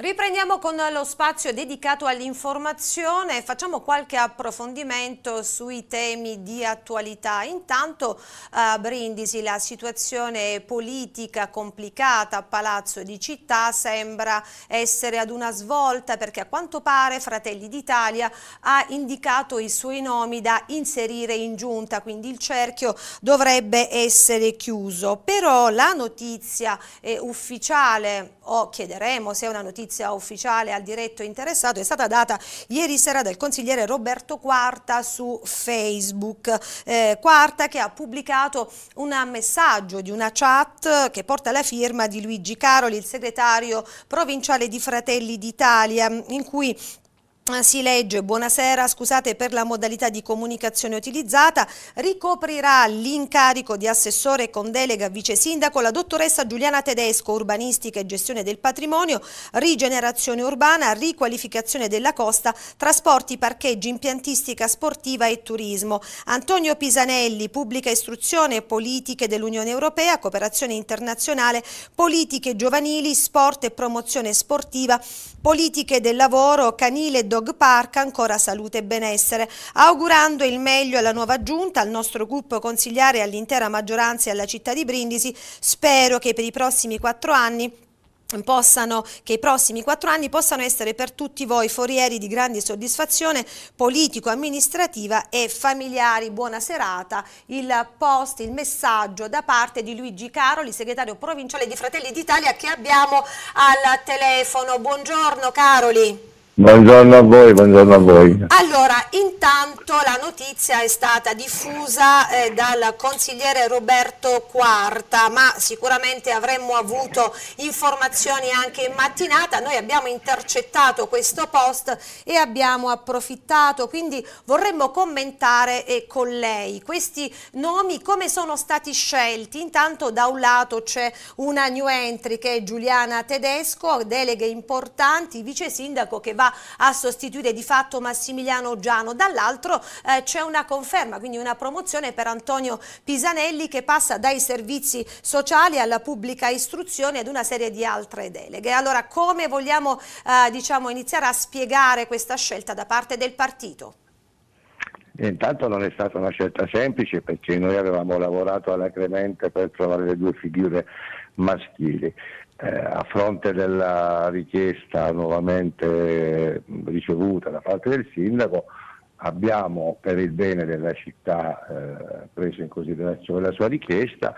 Riprendiamo con lo spazio dedicato all'informazione e facciamo qualche approfondimento sui temi di attualità. Intanto a Brindisi la situazione politica complicata a Palazzo di Città sembra essere ad una svolta perché a quanto pare Fratelli d'Italia ha indicato i suoi nomi da inserire in giunta, quindi il cerchio dovrebbe essere chiuso. Però la notizia ufficiale o chiederemo se è una notizia ufficiale al diretto interessato, è stata data ieri sera dal consigliere Roberto Quarta su Facebook. Eh, Quarta che ha pubblicato un messaggio di una chat che porta la firma di Luigi Caroli, il segretario provinciale di Fratelli d'Italia, in cui Ah, si legge, buonasera, scusate per la modalità di comunicazione utilizzata, ricoprirà l'incarico di assessore con delega vice sindaco la dottoressa Giuliana Tedesco, urbanistica e gestione del patrimonio, rigenerazione urbana, riqualificazione della costa, trasporti, parcheggi, impiantistica sportiva e turismo. Antonio Pisanelli, pubblica istruzione, politiche dell'Unione Europea, cooperazione internazionale, politiche giovanili, sport e promozione sportiva, politiche del lavoro, canile e domani Dog Park ancora salute e benessere, augurando il meglio alla nuova giunta, al nostro gruppo consigliare, all'intera maggioranza e alla città di Brindisi. Spero che per i prossimi quattro anni Possano, che i prossimi quattro anni possano essere per tutti voi forieri di grande soddisfazione politico-amministrativa e familiari. Buona serata. Il post, il messaggio da parte di Luigi Caroli, segretario provinciale di Fratelli d'Italia che abbiamo al telefono. Buongiorno Caroli. Buongiorno a voi, buongiorno a voi. Allora, intanto la notizia è stata diffusa eh, dal consigliere Roberto Quarta, ma sicuramente avremmo avuto informazioni anche in mattinata. Noi abbiamo intercettato questo post e abbiamo approfittato, quindi vorremmo commentare eh, con lei questi nomi, come sono stati scelti. Intanto da un lato c'è una new entry che è Giuliana Tedesco, deleghe importanti, vice sindaco che va a sostituire di fatto Massimiliano Giano, dall'altro eh, c'è una conferma, quindi una promozione per Antonio Pisanelli che passa dai servizi sociali alla pubblica istruzione ad una serie di altre deleghe. Allora come vogliamo eh, diciamo, iniziare a spiegare questa scelta da parte del partito? Intanto non è stata una scelta semplice perché noi avevamo lavorato alacremente per trovare le due figure maschili. Eh, a fronte della richiesta nuovamente ricevuta da parte del sindaco, abbiamo per il bene della città eh, preso in considerazione la sua richiesta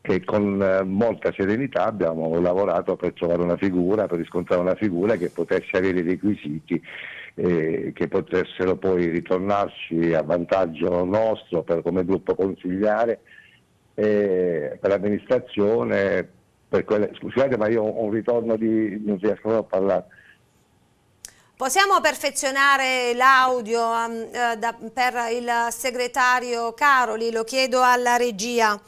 e con eh, molta serenità abbiamo lavorato per trovare una figura, per riscontrare una figura che potesse avere i requisiti eh, che potessero poi ritornarci a vantaggio nostro per, come gruppo consigliare, eh, per l'amministrazione, quelle... Scusate, ma io ho un ritorno di... non riesco a parlare. Possiamo perfezionare l'audio um, eh, per il segretario Caroli, lo chiedo alla regia.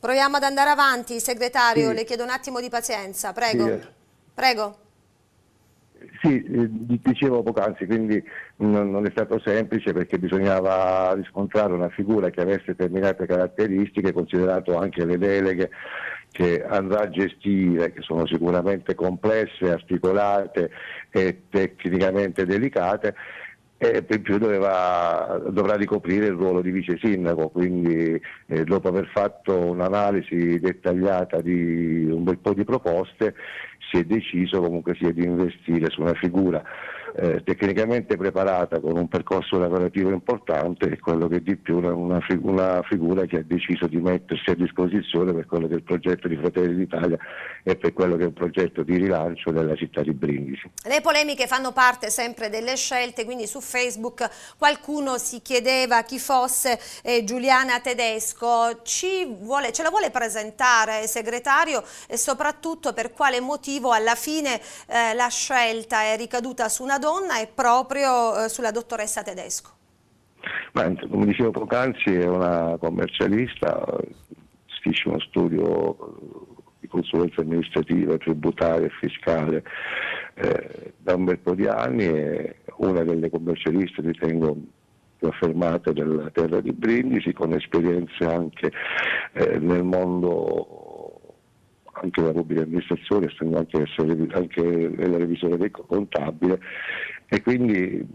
Proviamo ad andare avanti, segretario, sì. le chiedo un attimo di pazienza, prego. Sì. Eh. Prego. Sì, eh, dicevo poc'anzi, quindi non, non, è stato semplice perché bisognava riscontrare una figura che avesse determinate caratteristiche, considerato anche le deleghe che andrà a gestire, che sono sicuramente complesse, articolate e tecnicamente delicate, e per più doveva, dovrà ricoprire il ruolo di vice sindaco, quindi eh, dopo aver fatto un'analisi dettagliata di un bel po' di proposte si è deciso comunque sia di investire su una figura eh, tecnicamente preparata con un percorso lavorativo importante e quello che di più una, una figura che ha deciso di mettersi a disposizione per quello che è il progetto di Fratelli d'Italia e per quello che è un progetto di rilancio della città di Brindisi. Le polemiche fanno parte sempre delle scelte, quindi su Facebook qualcuno si chiedeva chi fosse eh, Giuliana Tedesco, vuole, ce la vuole presentare segretario e soprattutto per quale motivo alla fine eh, la scelta è ricaduta su una donna donna è proprio eh, sulla dottoressa Tedesco. Beh, come dicevo poc'anzi è una commercialista, gestisce uno studio eh, di consulenza amministrativa, tributaria e fiscale eh, da un bel po' di anni, è una delle commercialiste ritengo più affermate della terra di Brindisi, con esperienze anche eh, nel mondo anche la pubblica amministrazione, essendo anche, anche la revisione del contabile e quindi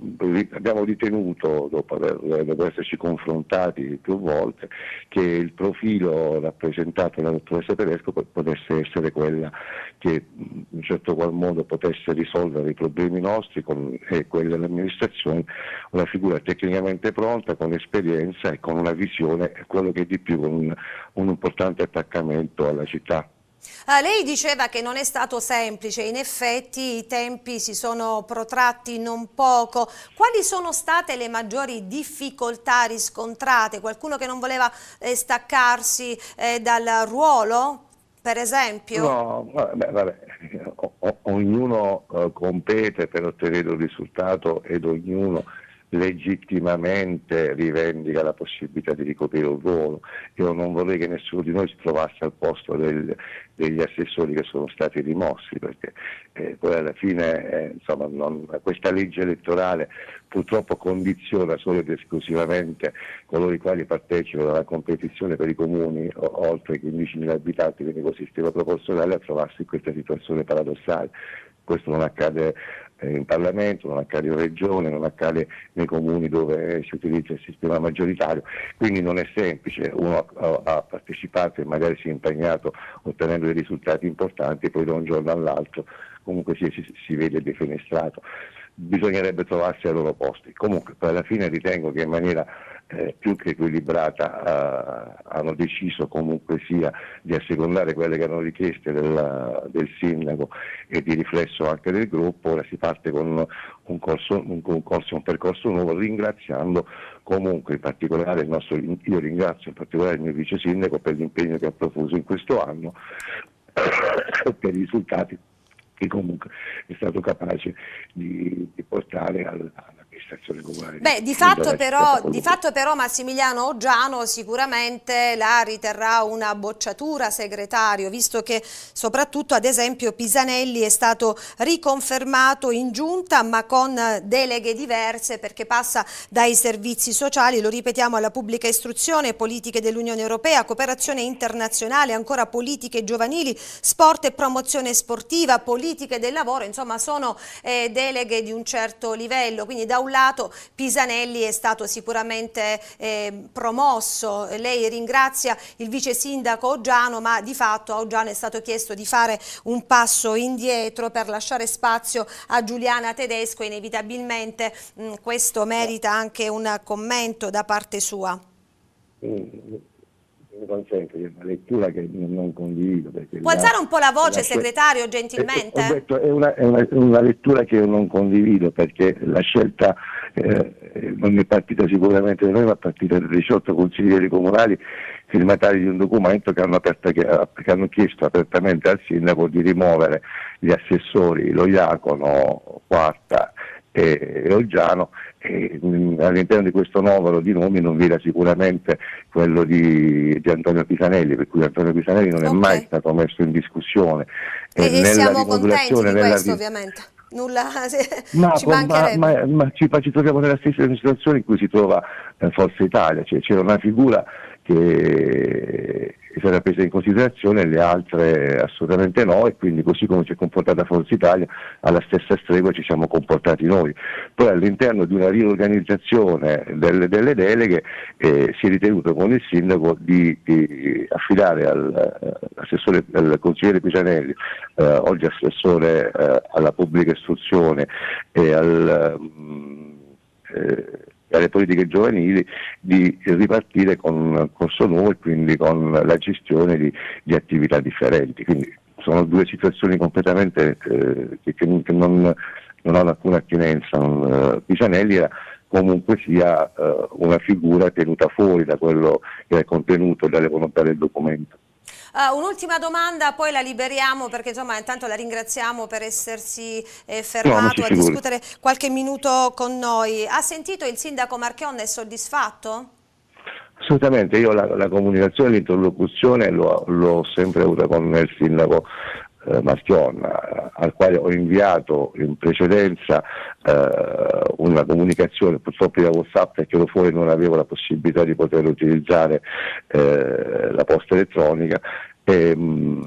abbiamo ritenuto, dopo, aver, dopo, esserci confrontati più volte, che il profilo rappresentato dalla dottoressa Tedesco potesse essere quella che in un certo qual modo potesse risolvere i problemi nostri con, e quelli dell'amministrazione, una figura tecnicamente pronta, con esperienza e con una visione, quello che è di più, con un, un importante attaccamento alla città. Ah, lei diceva che non è stato semplice, in effetti i tempi si sono protratti non poco. Quali sono state le maggiori difficoltà riscontrate? Qualcuno che non voleva eh, staccarsi eh, dal ruolo, per esempio? No, vabbè, vabbè. O ognuno eh, compete per ottenere un risultato ed ognuno legittimamente rivendica la possibilità di ricoprire un ruolo. Io non vorrei che nessuno di noi si trovasse al posto del, degli assessori che sono stati rimossi, perché eh, poi alla fine eh, insomma, non, questa legge elettorale purtroppo condiziona solo ed esclusivamente coloro i quali partecipano alla competizione per i comuni o, oltre i 15.000 abitanti, quindi col sistema proporzionale, a trovarsi in questa situazione paradossale. Questo non accade eh, in Parlamento, non accade in Regione, non accade nei comuni dove si utilizza il sistema maggioritario, quindi non è semplice, uno ha partecipato e magari si è impegnato ottenendo dei risultati importanti, e poi da un giorno all'altro comunque si, si, si vede defenestrato, bisognerebbe trovarsi ai loro posti, comunque alla fine ritengo che in maniera eh, più che equilibrata eh, hanno deciso comunque sia di assecondare quelle che erano richieste del, del, sindaco e di riflesso anche del gruppo, ora si parte con un, corso, un, un, corso, un percorso nuovo ringraziando comunque in particolare il nostro, io ringrazio in particolare il mio vice sindaco per l'impegno che ha profuso in questo anno e per i risultati che comunque è stato capace di, di portare al amministrazione comunale. Beh, di, fatto però, di fatto, però, Massimiliano Oggiano sicuramente la riterrà una bocciatura segretario, visto che soprattutto ad esempio Pisanelli è stato riconfermato in giunta ma con deleghe diverse perché passa dai servizi sociali, lo ripetiamo, alla pubblica istruzione, politiche dell'Unione Europea, cooperazione internazionale, ancora politiche giovanili, sport e promozione sportiva, politiche del lavoro, insomma sono eh, deleghe di un certo livello, quindi da un un lato Pisanelli è stato sicuramente eh, promosso, lei ringrazia il vice sindaco Oggiano, ma di fatto a Oggiano è stato chiesto di fare un passo indietro per lasciare spazio a Giuliana Tedesco, inevitabilmente mh, mm, questo merita anche un commento da parte sua. Mm, mi consente una lettura che non condivido. Può alzare un po' la voce, la... segretario, gentilmente? Eh, eh detto, è, una, è, una, è una, lettura che io non condivido perché la scelta eh, non è partita sicuramente da noi, ma è partita da 18 consiglieri comunali firmatari di un documento che hanno, aperto, che, che hanno chiesto apertamente al sindaco di rimuovere gli assessori, lo Iacono, Quarta e Olgiano e all'interno di questo novero di nomi non vi era sicuramente quello di, di, Antonio Pisanelli, per cui Antonio Pisanelli non okay. è mai stato messo in discussione. E, e siamo contenti di questo ovviamente nulla ma, ci Ma, ma, ma ci, ci, troviamo nella stessa situazione in cui si trova eh, Forza Italia, cioè, c'era una figura che è stata presa in considerazione, le altre eh, assolutamente no e quindi così come si è comportata Forza Italia alla stessa stregua ci siamo comportati noi. Poi all'interno di una riorganizzazione delle, delle deleghe eh, si è ritenuto con il sindaco di, di affidare al, eh, al, consigliere Pisanelli, eh, oggi assessore eh, alla pubblica istruzione e al... Mh, mm, eh, e alle politiche giovanili di ripartire con un corso nuovo e quindi con la gestione di, di attività differenti. Quindi sono due situazioni completamente eh, che, che, non, non hanno alcuna attinenza. Non, eh, Pisanelli era comunque sia eh, una figura tenuta fuori da quello che è contenuto e dalle volontà del documento. Uh, un'ultima domanda, poi la liberiamo perché insomma intanto la ringraziamo per essersi eh, fermato no, a discutere qualche minuto con noi. Ha sentito il sindaco Marchionne, è soddisfatto? Assolutamente, io la, la comunicazione, l'interlocuzione l'ho sempre avuta con il sindaco eh, Marchionna, eh, al quale ho inviato in precedenza eh, una comunicazione, purtroppo da WhatsApp perché ero fuori non avevo la possibilità di poter utilizzare eh, la posta elettronica. E, mh, mm,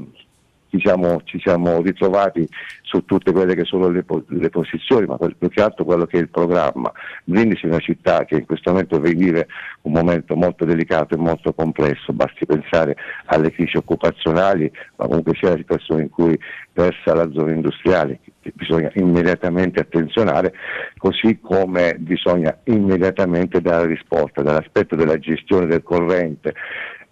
diciamo, ci siamo ritrovati su tutte quelle che sono le, le posizioni, ma più che altro quello che è il programma. Brindisi è una città che in questo momento vive un momento molto delicato e molto complesso, basti pensare alle crisi occupazionali, ma comunque sia la situazione in cui versa la zona industriale, che bisogna immediatamente attenzionare, così come bisogna immediatamente dare risposta dall'aspetto della gestione del corrente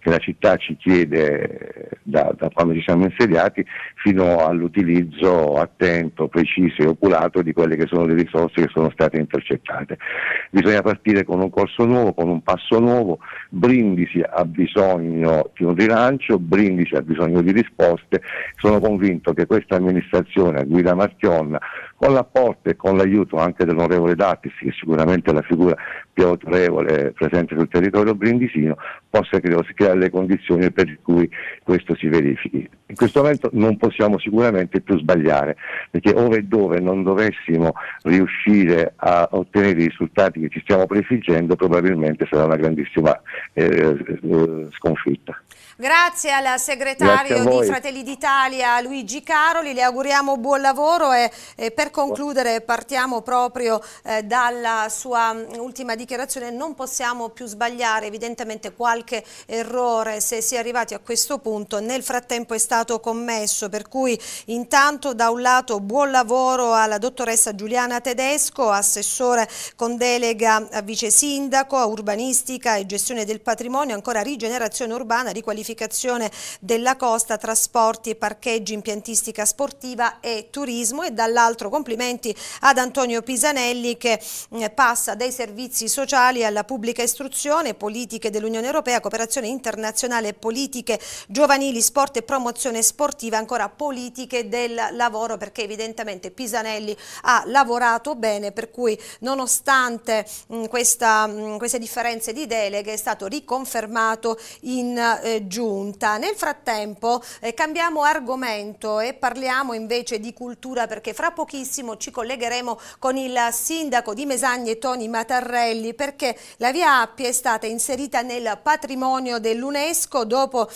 che la città ci chiede eh, da, da quando ci siamo insediati fino all'utilizzo attento, preciso e oculato di quelle che sono le risorse che sono state intercettate. Bisogna partire con un corso nuovo, con un passo nuovo, Brindisi ha bisogno di un rilancio, Brindisi ha bisogno di risposte, sono convinto che questa amministrazione a guida Marchionna con l'apporto e con l'aiuto anche dell'onorevole Dattis, che sicuramente è la figura più autorevole presente sul territorio brindisino, possa creare le condizioni per cui questo si verifichi. In questo momento non possiamo sicuramente più sbagliare, perché ove e dove non dovessimo riuscire a ottenere i risultati che ci stiamo prefiggendo, probabilmente sarà una grandissima eh, eh, eh, sconfitta. Grazie al segretario Grazie di Fratelli d'Italia Luigi Caroli, le auguriamo buon lavoro e, e per concludere partiamo proprio eh, dalla sua mm, ultima dichiarazione, non possiamo più sbagliare evidentemente qualche errore se si è arrivati a questo punto, nel frattempo è stato commesso, per cui intanto da un lato buon lavoro alla dottoressa Giuliana Tedesco, assessore con delega a vice sindaco, a urbanistica e gestione del patrimonio, ancora rigenerazione urbana, riqualificazione della costa, trasporti e parcheggi, impiantistica sportiva e turismo e dall'altro completamente Complimenti ad Antonio Pisanelli che mm, passa dai servizi sociali alla pubblica istruzione, politiche dell'Unione Europea, cooperazione internazionale, politiche giovanili, sport e promozione sportiva, ancora politiche del lavoro perché evidentemente Pisanelli ha lavorato bene per cui nonostante mm, questa, mm, queste differenze di deleghe è stato riconfermato in eh, giunta. Nel frattempo eh, cambiamo argomento e parliamo invece di cultura perché fra pochissimo tardissimo ci collegheremo con il sindaco di Mesagne Toni Matarrelli perché la via Appia è stata inserita nel patrimonio dell'UNESCO dopo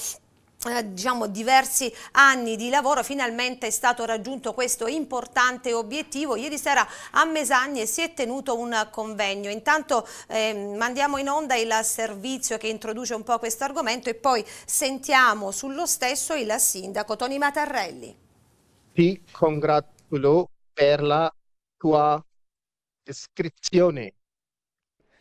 eh, diciamo diversi anni di lavoro finalmente è stato raggiunto questo importante obiettivo ieri sera a Mesagne si è tenuto un convegno intanto eh, mandiamo in onda il servizio che introduce un po' questo argomento e poi sentiamo sullo stesso il sindaco Toni Matarrelli ti congratulo per la tua descrizione.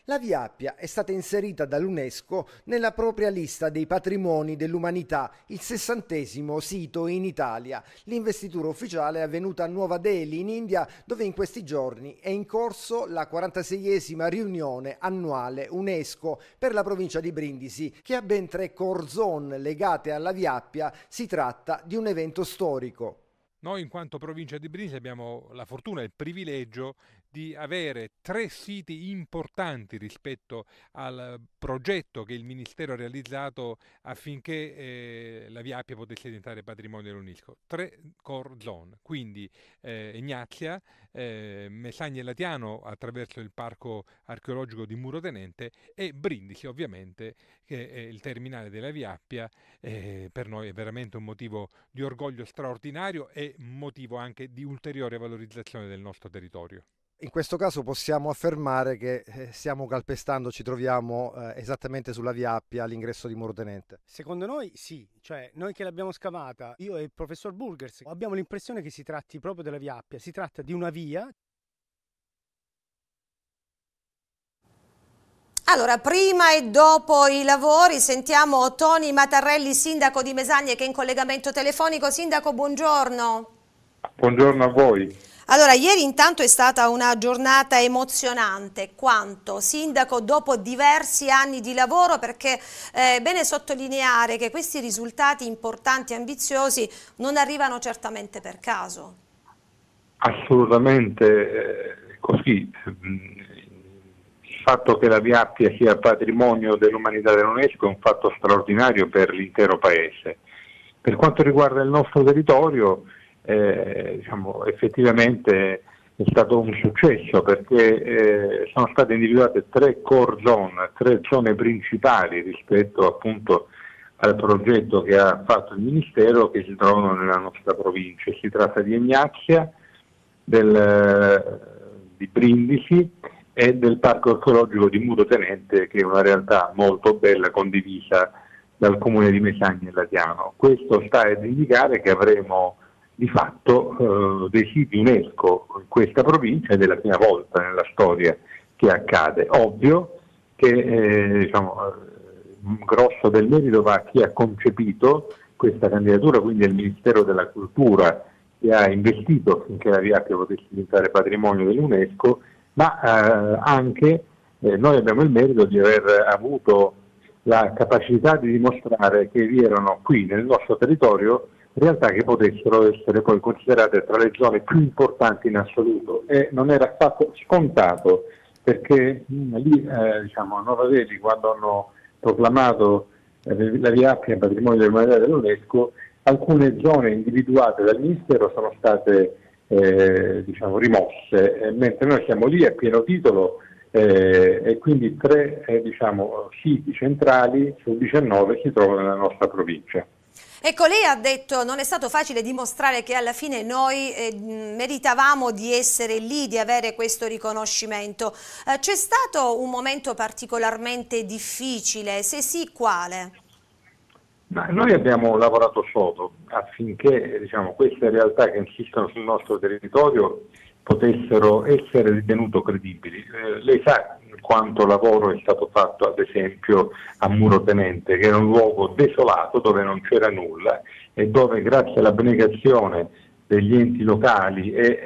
La Via Appia è stata inserita dall'UNESCO nella propria lista dei patrimoni dell'umanità, il sessantesimo sito in Italia. L'investitura ufficiale è avvenuta a Nuova Delhi, in India, dove in questi giorni è in corso la 46esima riunione annuale UNESCO per la provincia di Brindisi, che ha ben tre core zone legate alla Via Appia. Si tratta di un evento storico. Noi in quanto provincia di Brindisi abbiamo la fortuna e il privilegio di avere tre siti importanti rispetto al progetto che il Ministero ha realizzato affinché eh, la Via Appia potesse diventare patrimonio dell'UNESCO. Tre core zone, quindi eh, Ignazia, eh, Mesagne Latiano attraverso il parco archeologico di Muro Tenente e Brindisi ovviamente, che è il terminale della Via Appia, eh, per noi è veramente un motivo di orgoglio straordinario e motivo anche di ulteriore valorizzazione del nostro territorio in questo caso possiamo affermare che eh, stiamo calpestando, ci troviamo eh, esattamente sulla via Appia all'ingresso di Morotenente. Secondo noi sì, cioè noi che l'abbiamo scavata, io e il professor Burgers, abbiamo l'impressione che si tratti proprio della via Appia, si tratta di una via Allora, prima e dopo i lavori sentiamo Toni Matarelli, sindaco di Mesagne, che è in collegamento telefonico. Sindaco, buongiorno. Buongiorno a voi. Allora, ieri intanto è stata una giornata emozionante, quanto sindaco dopo diversi anni di lavoro, perché eh, è eh, bene sottolineare che questi risultati importanti e ambiziosi non arrivano certamente per caso. Assolutamente eh, così. Ehm, il fatto che la Viappia sia patrimonio dell'umanità dell'UNESCO è un fatto straordinario per l'intero Paese. Per quanto riguarda il nostro territorio, eh, diciamo, effettivamente è stato un successo perché eh, sono state individuate tre core zone, tre zone principali rispetto appunto al progetto che ha fatto il Ministero che si trovano nella nostra provincia. Si tratta di Ignazia, del, eh, di Brindisi e del Parco archeologico di Muro Tenente che è una realtà molto bella condivisa dal comune di Mesagna e Latiano. Questo sta ad indicare che avremo di fatto eh, dei siti UNESCO in questa provincia ed è la prima volta nella storia che accade. Ovvio che eh, diciamo, eh, grosso del merito va a chi ha concepito questa candidatura, quindi al Ministero della Cultura che ha investito affinché la Viappia potesse diventare patrimonio dell'UNESCO, ma eh, anche eh, noi abbiamo il merito di aver avuto la capacità di dimostrare che vi erano qui nel nostro territorio realtà che potessero essere poi considerate tra le zone più importanti in assoluto e non era affatto scontato perché mh, mm, lì eh, diciamo, a Nova Delhi quando hanno proclamato eh, la Via Appia patrimonio dell'umanità dell'UNESCO alcune zone individuate dal Ministero sono state eh, diciamo, rimosse, mentre noi siamo lì a pieno titolo eh, e quindi tre eh, diciamo, siti centrali su 19 si trovano nella nostra provincia. Ecco, lei ha detto non è stato facile dimostrare che alla fine noi eh, meritavamo di essere lì, di avere questo riconoscimento. Eh, C'è stato un momento particolarmente difficile? Se sì, quale? Ma noi abbiamo lavorato sodo affinché diciamo, queste realtà che insistono sul nostro territorio potessero essere ritenute credibili. Eh, lei sa, quanto lavoro è stato fatto ad esempio a Muro Tenente, che era un luogo desolato dove non c'era nulla e dove grazie all'abnegazione degli enti locali e eh,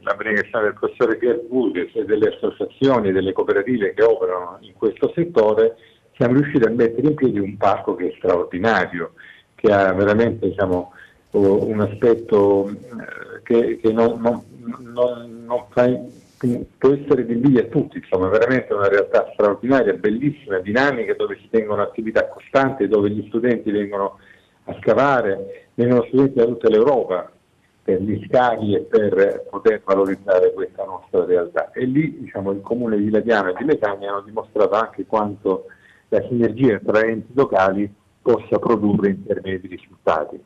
l'abnegazione del professore Gerd e delle associazioni e delle cooperative che operano in questo settore siamo riusciti a mettere in piedi un parco che è straordinario, che ha veramente diciamo, un aspetto eh, che, che non, non, non, non fa può essere di lì a tutti, insomma, è veramente una realtà straordinaria, bellissima, dinamica, dove si tengono attività costanti, dove gli studenti vengono a scavare, vengono studenti da tutta l'Europa per gli scavi e per poter valorizzare questa nostra realtà. E lì diciamo, il comune di Ladiano e di Letania hanno dimostrato anche quanto la sinergia tra enti locali possa produrre in termini di risultati.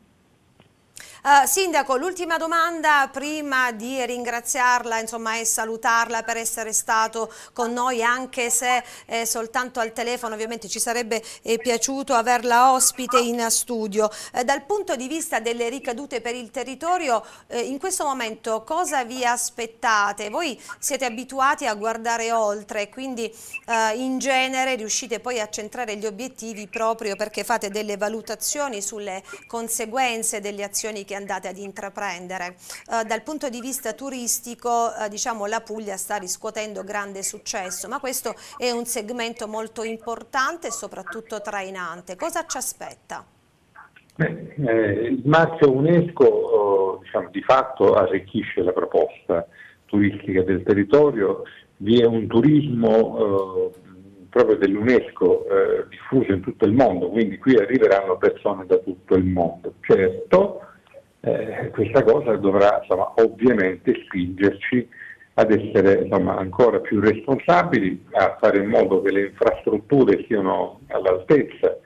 Eh, Sindaco, l'ultima domanda prima di ringraziarla insomma, e salutarla per essere stato con noi, anche se eh, soltanto al telefono ovviamente ci sarebbe eh, piaciuto averla ospite in studio. Eh, dal punto di vista delle ricadute per il territorio, eh, in questo momento cosa vi aspettate? Voi siete abituati a guardare oltre, quindi eh, in genere riuscite poi a centrare gli obiettivi proprio perché fate delle valutazioni sulle conseguenze delle azioni che che andate ad intraprendere. Eh, dal punto di vista turistico eh, diciamo, la Puglia sta riscuotendo grande successo, ma questo è un segmento molto importante e soprattutto trainante. Cosa ci aspetta? Beh, eh, il marchio UNESCO oh, diciamo, di fatto arricchisce la proposta turistica del territorio, vi è un turismo eh, proprio dell'UNESCO eh, diffuso in tutto il mondo, quindi qui arriveranno persone da tutto il mondo. Certo, eh, questa cosa dovrà insomma, ovviamente spingerci ad essere insomma, ancora più responsabili, a fare in modo che le infrastrutture siano all'altezza,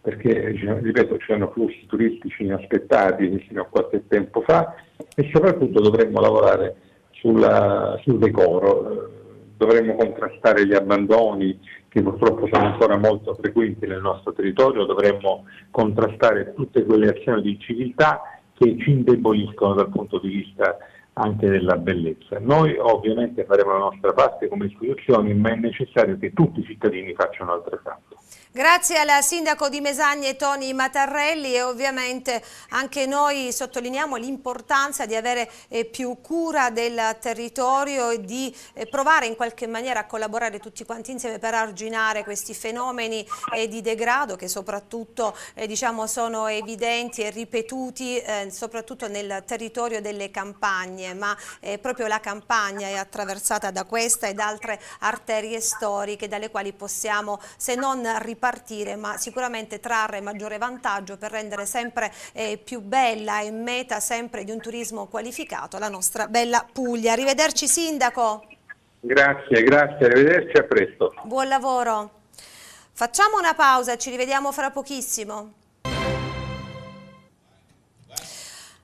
perché diciamo, ripeto c'erano flussi turistici inaspettati fino a qualche tempo fa e soprattutto dovremmo lavorare sulla, sul decoro, dovremmo contrastare gli abbandoni che purtroppo sono ancora molto frequenti nel nostro territorio, dovremmo contrastare tutte quelle azioni di civiltà che ci indeboliscono dal punto di vista anche della bellezza. Noi ovviamente faremo la nostra parte come istituzioni, ma è necessario che tutti i cittadini facciano altrettanto. Grazie al Sindaco di Mesagne Toni Matarrelli e ovviamente anche noi sottolineiamo l'importanza di avere eh, più cura del territorio e di eh, provare in qualche maniera a collaborare tutti quanti insieme per arginare questi fenomeni eh, di degrado che soprattutto diciamo, sono evidenti e ripetuti soprattutto nel territorio delle campagne ma proprio la campagna è attraversata da questa ed altre arterie storiche dalle quali possiamo se non ripetere ripartire ma sicuramente trarre maggiore vantaggio per rendere sempre eh, più bella e meta sempre di un turismo qualificato la nostra bella Puglia. Arrivederci Sindaco. Grazie, grazie, arrivederci, a presto. Buon lavoro. Facciamo una pausa, ci rivediamo fra pochissimo.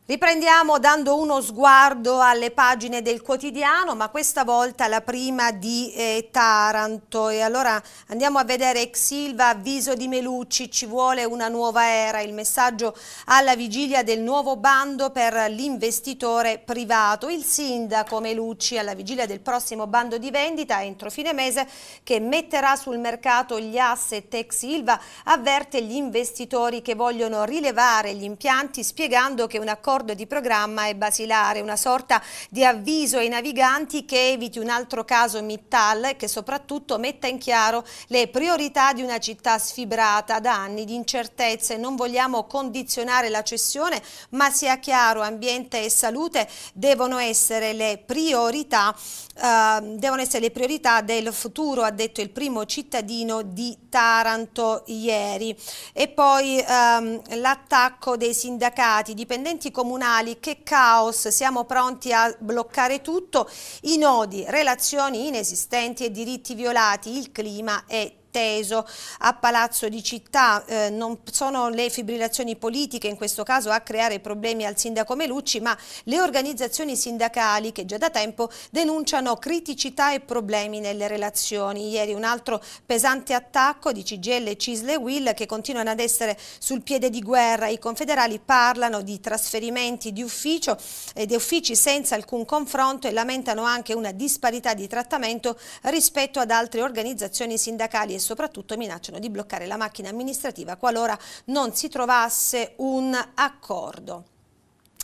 Riprendiamo dando uno sguardo alle pagine del quotidiano, ma questa volta la prima di eh, Taranto. E allora andiamo a vedere Exilva, avviso di Melucci, ci vuole una nuova era, il messaggio alla vigilia del nuovo bando per l'investitore privato. Il sindaco Melucci alla vigilia del prossimo bando di vendita entro fine mese che metterà sul mercato gli asset Exilva avverte gli investitori che vogliono rilevare gli impianti spiegando che un accordo l'accordo di programma è basilare, una sorta di avviso ai naviganti che eviti un altro caso Mittal e che soprattutto metta in chiaro le priorità di una città sfibrata da anni di incertezze. Non vogliamo condizionare la cessione, ma sia chiaro, ambiente e salute devono essere le priorità Uh, devono essere le priorità del futuro, ha detto il primo cittadino di Taranto ieri. E poi um, l'attacco dei sindacati, dipendenti comunali, che caos, siamo pronti a bloccare tutto, i nodi, relazioni inesistenti e diritti violati, il clima è atteso a Palazzo di Città. Eh, non sono le fibrillazioni politiche in questo caso a creare problemi al sindaco Melucci, ma le organizzazioni sindacali che già da tempo denunciano criticità e problemi nelle relazioni. Ieri un altro pesante attacco di CGL e Cisle Will che continuano ad essere sul piede di guerra. I confederali parlano di trasferimenti di, ufficio, e eh, di uffici senza alcun confronto e lamentano anche una disparità di trattamento rispetto ad altre organizzazioni sindacali e soprattutto minacciano di bloccare la macchina amministrativa qualora non si trovasse un accordo.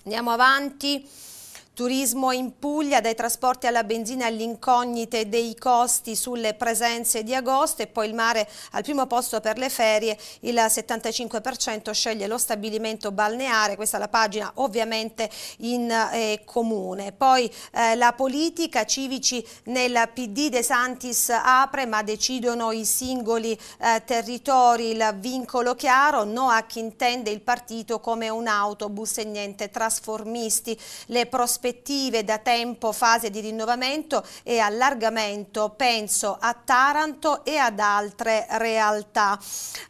Andiamo avanti. Turismo in Puglia, dai trasporti alla benzina alle incognite dei costi sulle presenze di agosto e poi il mare al primo posto per le ferie, il 75% sceglie lo stabilimento balneare, questa è la pagina ovviamente in eh, comune. Poi eh, la politica, civici nel PD De Santis apre ma decidono i singoli eh, territori, il vincolo chiaro, no a chi intende il partito come un autobus e niente trasformisti. Le prospettive prospettive da tempo fase di rinnovamento e allargamento, penso a Taranto e ad altre realtà.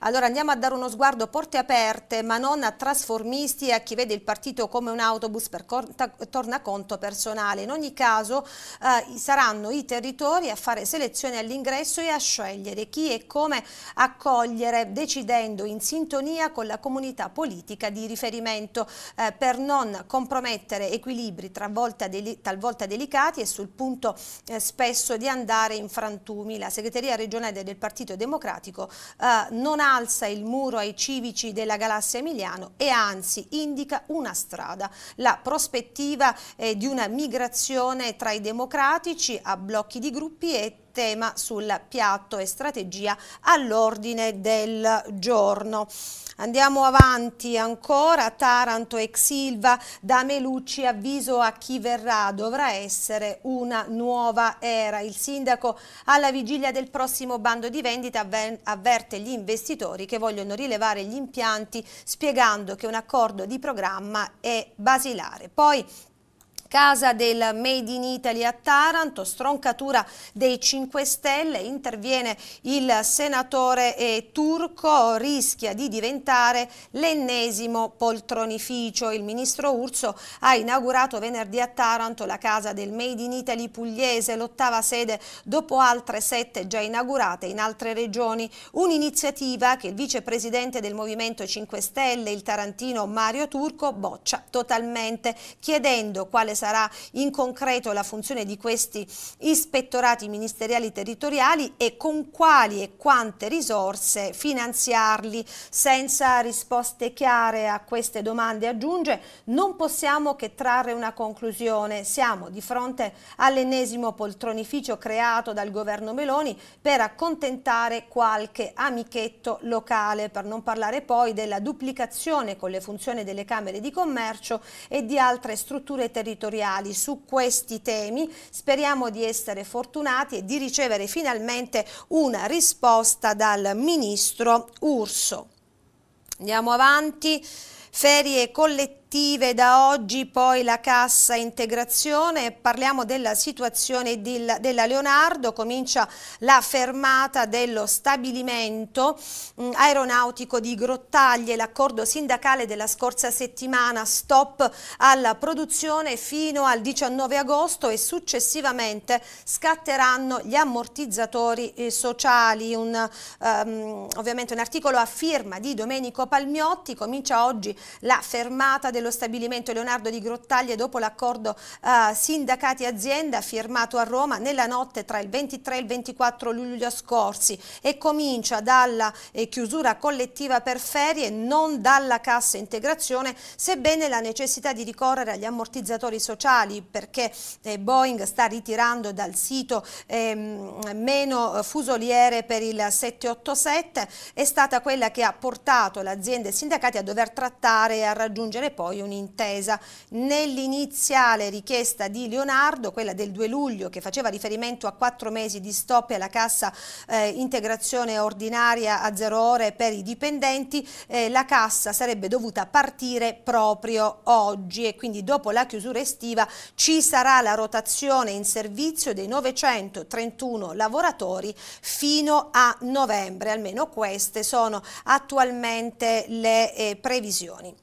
Allora andiamo a dare uno sguardo porte aperte ma non a trasformisti e a chi vede il partito come un autobus per tornaconto personale. In ogni caso eh, saranno i territori a fare selezione all'ingresso e a scegliere chi e come accogliere decidendo in sintonia con la comunità politica di riferimento eh, per non compromettere equilibri tra deli talvolta delicati e sul punto eh, spesso di andare in frantumi. La segreteria regionale del Partito Democratico eh, non alza il muro ai civici della galassia Emiliano e anzi indica una strada, la prospettiva eh, di una migrazione tra i democratici a blocchi di gruppi e tema sul piatto e strategia all'ordine del giorno. Andiamo avanti ancora, Taranto ex Silva, da Melucci avviso a chi verrà, dovrà essere una nuova era. Il sindaco alla vigilia del prossimo bando di vendita avverte gli investitori che vogliono rilevare gli impianti spiegando che un accordo di programma è basilare. Poi Casa del Made in Italy a Taranto, stroncatura dei 5 Stelle, interviene il senatore eh, turco, rischia di diventare l'ennesimo poltronificio. Il ministro Urso ha inaugurato venerdì a Taranto la Casa del Made in Italy pugliese, l'ottava sede dopo altre sette già inaugurate in altre regioni. Un'iniziativa che il vicepresidente del Movimento 5 Stelle, il tarantino Mario Turco, boccia totalmente, chiedendo quale sarà in concreto la funzione di questi ispettorati ministeriali territoriali e con quali e quante risorse finanziarli. Senza risposte chiare a queste domande, aggiunge, non possiamo che trarre una conclusione. Siamo di fronte all'ennesimo poltronificio creato dal governo Meloni per accontentare qualche amichetto locale, per non parlare poi della duplicazione con le funzioni delle Camere di Commercio e di altre strutture territoriali editoriali su questi temi. Speriamo di essere fortunati e di ricevere finalmente una risposta dal Ministro Urso. Andiamo avanti. Ferie collettive attive da oggi, poi la cassa integrazione, parliamo della situazione della Leonardo, comincia la fermata dello stabilimento mm, aeronautico di Grottaglie, l'accordo sindacale della scorsa settimana, stop alla produzione fino al 19 agosto e successivamente scatteranno gli ammortizzatori eh, sociali, un, um, ovviamente un articolo a firma di Domenico Palmiotti, comincia oggi la fermata del dello stabilimento Leonardo di Grottaglie dopo l'accordo eh, sindacati azienda firmato a Roma nella notte tra il 23 e il 24 luglio scorsi e comincia dalla eh, chiusura collettiva per ferie, non dalla cassa integrazione, sebbene la necessità di ricorrere agli ammortizzatori sociali perché eh, Boeing sta ritirando dal sito ehm, meno eh, fusoliere per il 787 è stata quella che ha portato le aziende sindacati a dover trattare e a raggiungere poi poi un'intesa. Nell'iniziale richiesta di Leonardo, quella del 2 luglio, che faceva riferimento a quattro mesi di stop alla cassa eh, integrazione ordinaria a zero ore per i dipendenti, eh, la cassa sarebbe dovuta partire proprio oggi e quindi dopo la chiusura estiva ci sarà la rotazione in servizio dei 931 lavoratori fino a novembre, almeno queste sono attualmente le eh, previsioni.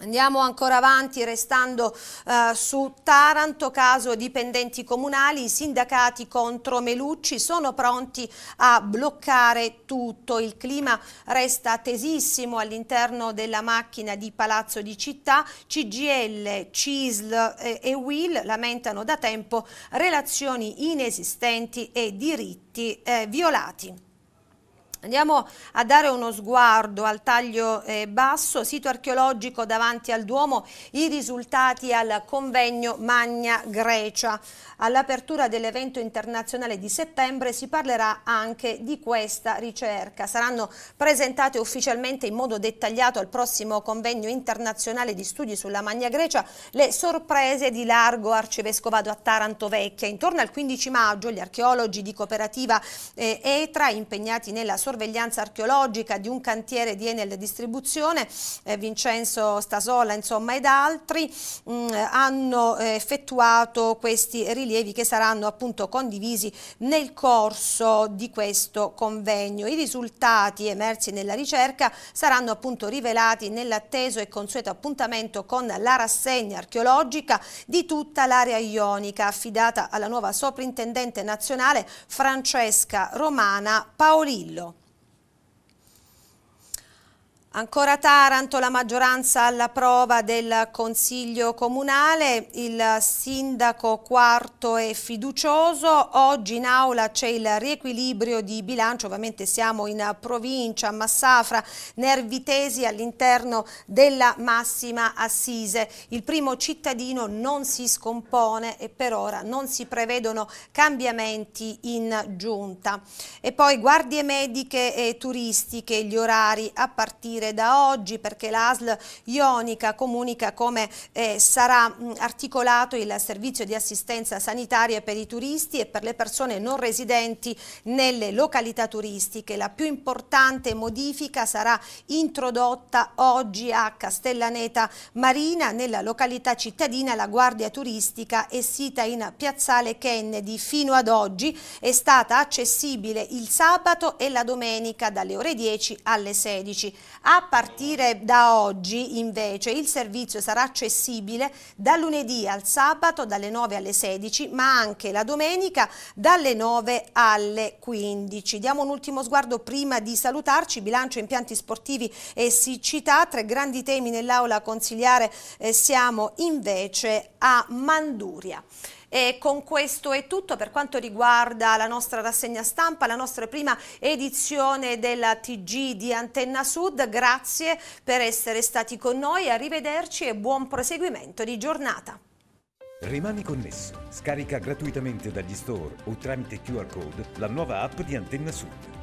Andiamo ancora avanti restando eh, su Taranto, caso dipendenti comunali, i sindacati contro Melucci sono pronti a bloccare tutto. Il clima resta tesissimo all'interno della macchina di Palazzo di Città, CGL, CISL eh, e, e WIL lamentano da tempo relazioni inesistenti e diritti eh, violati. Andiamo a dare uno sguardo al taglio eh, basso, sito archeologico davanti al Duomo, i risultati al convegno Magna Grecia. All'apertura dell'evento internazionale di settembre si parlerà anche di questa ricerca. Saranno presentate ufficialmente in modo dettagliato al prossimo convegno internazionale di studi sulla Magna Grecia le sorprese di largo arcivescovado a Taranto Vecchia. Intorno al 15 maggio gli archeologi di cooperativa eh, ETRA impegnati nella sorpresa sorveglianza archeologica di un cantiere di Enel Distribuzione, eh, Vincenzo Stasola insomma ed altri, mh, mm, hanno eh, effettuato questi rilievi che saranno appunto condivisi nel corso di questo convegno. I risultati emersi nella ricerca saranno appunto rivelati nell'atteso e consueto appuntamento con la rassegna archeologica di tutta l'area ionica affidata alla nuova soprintendente nazionale Francesca Romana Paolillo. Ancora Taranto, la maggioranza alla prova del Consiglio Comunale, il sindaco quarto è fiducioso, oggi in aula c'è il riequilibrio di bilancio, ovviamente siamo in provincia, Massafra, Nervitesi all'interno della massima assise. Il primo cittadino non si scompone e per ora non si prevedono cambiamenti in giunta. E poi guardie mediche e turistiche, gli orari a partire partire da oggi perché l'ASL Ionica comunica come eh, sarà mh, mm, articolato il servizio di assistenza sanitaria per i turisti e per le persone non residenti nelle località turistiche. La più importante modifica sarà introdotta oggi a Castellaneta Marina nella località cittadina la Guardia Turistica è sita in Piazzale Kennedy fino ad oggi è stata accessibile il sabato e la domenica dalle ore 10 alle 16. A partire da oggi invece il servizio sarà accessibile da lunedì al sabato dalle 9 alle 16 ma anche la domenica dalle 9 alle 15. Diamo un ultimo sguardo prima di salutarci, bilancio impianti sportivi e siccità, tre grandi temi nell'aula consigliare eh, siamo invece a Manduria. E con questo è tutto per quanto riguarda la nostra rassegna stampa, la nostra prima edizione della TG di Antenna Sud. Grazie per essere stati con noi, arrivederci e buon proseguimento di giornata. Rimani connesso, scarica gratuitamente dagli store o tramite QR code la nuova app di Antenna Sud